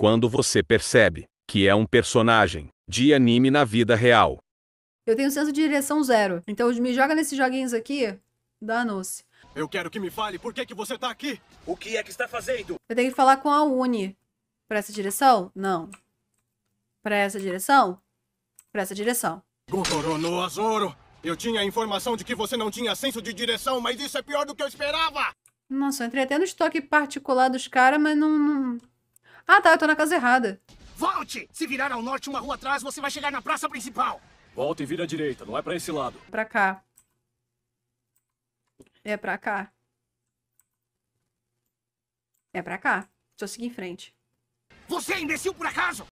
quando você percebe que é um personagem de anime na vida real. Eu tenho senso de direção zero, então me joga nesses joguinhos aqui, danou-se. Eu quero que me fale por que, que você tá aqui. O que é que está fazendo? Eu tenho que falar com a Uni. Pra essa direção? Não. Pra essa direção? Pra essa direção. Gotorono Azoro! Eu tinha a informação de que você não tinha senso de direção, mas isso é pior do que eu esperava! Nossa, eu entrei até no estoque particular dos caras, mas não, não, ah, tá, eu tô na casa errada. Volte! Se virar ao norte uma rua atrás, você vai chegar na praça principal. Volta e vira à direita, não é pra esse lado. Pra cá. É pra cá. É pra cá. Deixa eu seguir em frente. Você é imbecil por acaso?